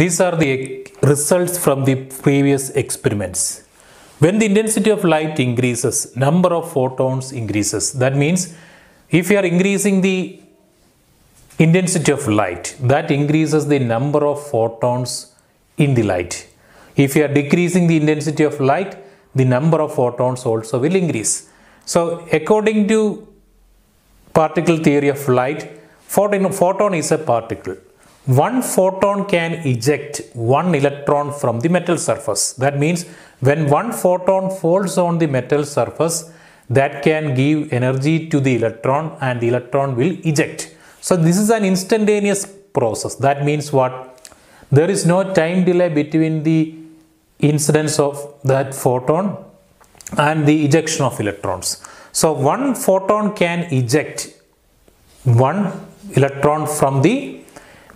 These are the results from the previous experiments. When the intensity of light increases, number of photons increases. That means if you are increasing the intensity of light, that increases the number of photons in the light. If you are decreasing the intensity of light, the number of photons also will increase. So according to particle theory of light, photon, photon is a particle one photon can eject one electron from the metal surface. That means when one photon falls on the metal surface, that can give energy to the electron and the electron will eject. So this is an instantaneous process. That means what? There is no time delay between the incidence of that photon and the ejection of electrons. So one photon can eject one electron from the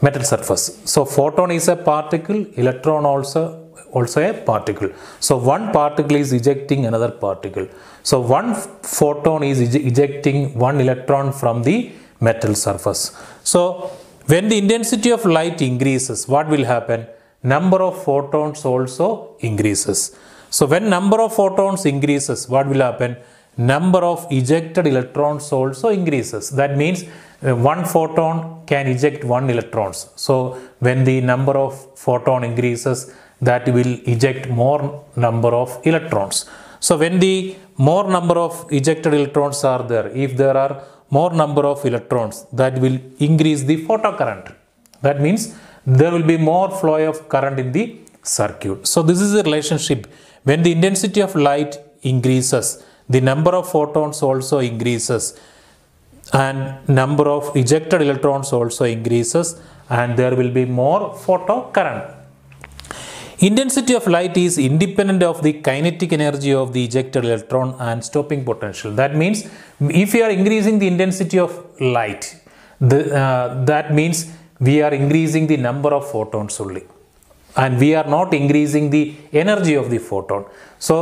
metal surface. So photon is a particle, electron also also a particle. So one particle is ejecting another particle. So one photon is ejecting one electron from the metal surface. So when the intensity of light increases, what will happen? Number of photons also increases. So when number of photons increases, what will happen? Number of ejected electrons also increases. That means uh, one photon can eject one electrons. So when the number of photon increases, that will eject more number of electrons. So when the more number of ejected electrons are there, if there are more number of electrons, that will increase the photocurrent. That means there will be more flow of current in the circuit. So this is the relationship. When the intensity of light increases, the number of photons also increases and number of ejected electrons also increases and there will be more photocurrent. Intensity of light is independent of the kinetic energy of the ejected electron and stopping potential. That means if we are increasing the intensity of light, the, uh, that means we are increasing the number of photons only and we are not increasing the energy of the photon. So,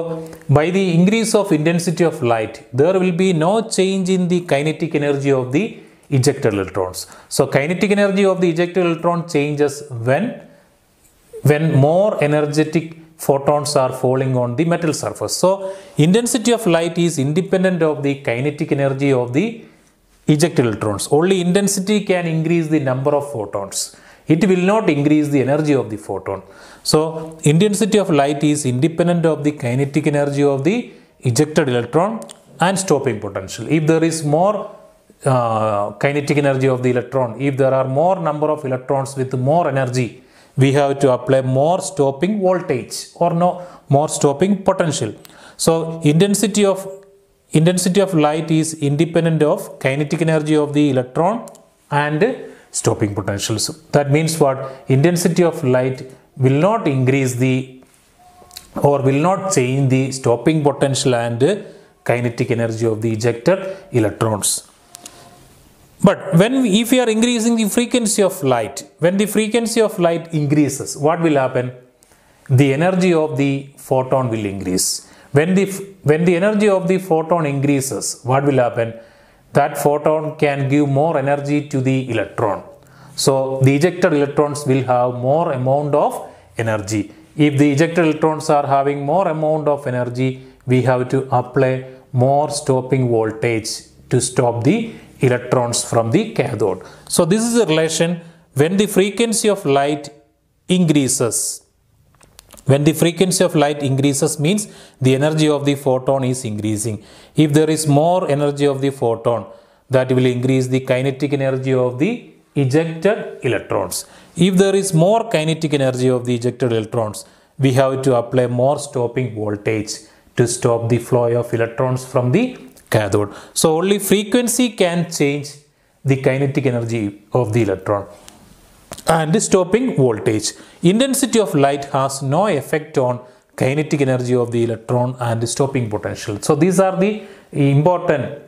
by the increase of intensity of light, there will be no change in the kinetic energy of the ejected electrons. So, kinetic energy of the ejected electron changes when, when more energetic photons are falling on the metal surface. So, intensity of light is independent of the kinetic energy of the ejected electrons. Only intensity can increase the number of photons it will not increase the energy of the photon. So, intensity of light is independent of the kinetic energy of the ejected electron and stopping potential. If there is more uh, kinetic energy of the electron, if there are more number of electrons with more energy, we have to apply more stopping voltage or no more stopping potential. So, intensity of intensity of light is independent of kinetic energy of the electron and stopping potentials. That means what? Intensity of light will not increase the or will not change the stopping potential and kinetic energy of the ejected electrons. But when if we are increasing the frequency of light, when the frequency of light increases, what will happen? The energy of the photon will increase. When the, when the energy of the photon increases, what will happen? that photon can give more energy to the electron. So the ejected electrons will have more amount of energy. If the ejected electrons are having more amount of energy, we have to apply more stopping voltage to stop the electrons from the cathode. So this is a relation when the frequency of light increases when the frequency of light increases means the energy of the photon is increasing. If there is more energy of the photon, that will increase the kinetic energy of the ejected electrons. If there is more kinetic energy of the ejected electrons, we have to apply more stopping voltage to stop the flow of electrons from the cathode. So only frequency can change the kinetic energy of the electron and stopping voltage. Intensity of light has no effect on kinetic energy of the electron and stopping potential. So these are the important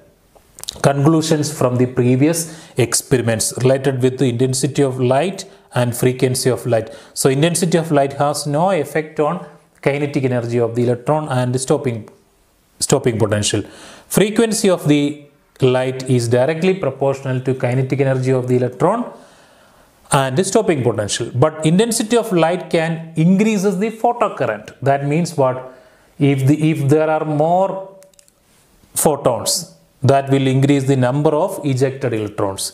conclusions from the previous experiments related with the intensity of light and frequency of light. So intensity of light has no effect on kinetic energy of the electron and stopping stopping potential. Frequency of the light is directly proportional to kinetic energy of the electron and uh, stopping potential. But intensity of light can increases the photocurrent. That means what? If, the, if there are more photons, that will increase the number of ejected electrons.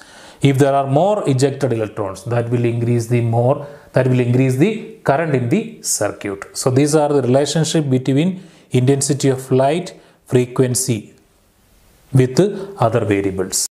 If there are more ejected electrons, that will increase the more, that will increase the current in the circuit. So these are the relationship between intensity of light, frequency with other variables.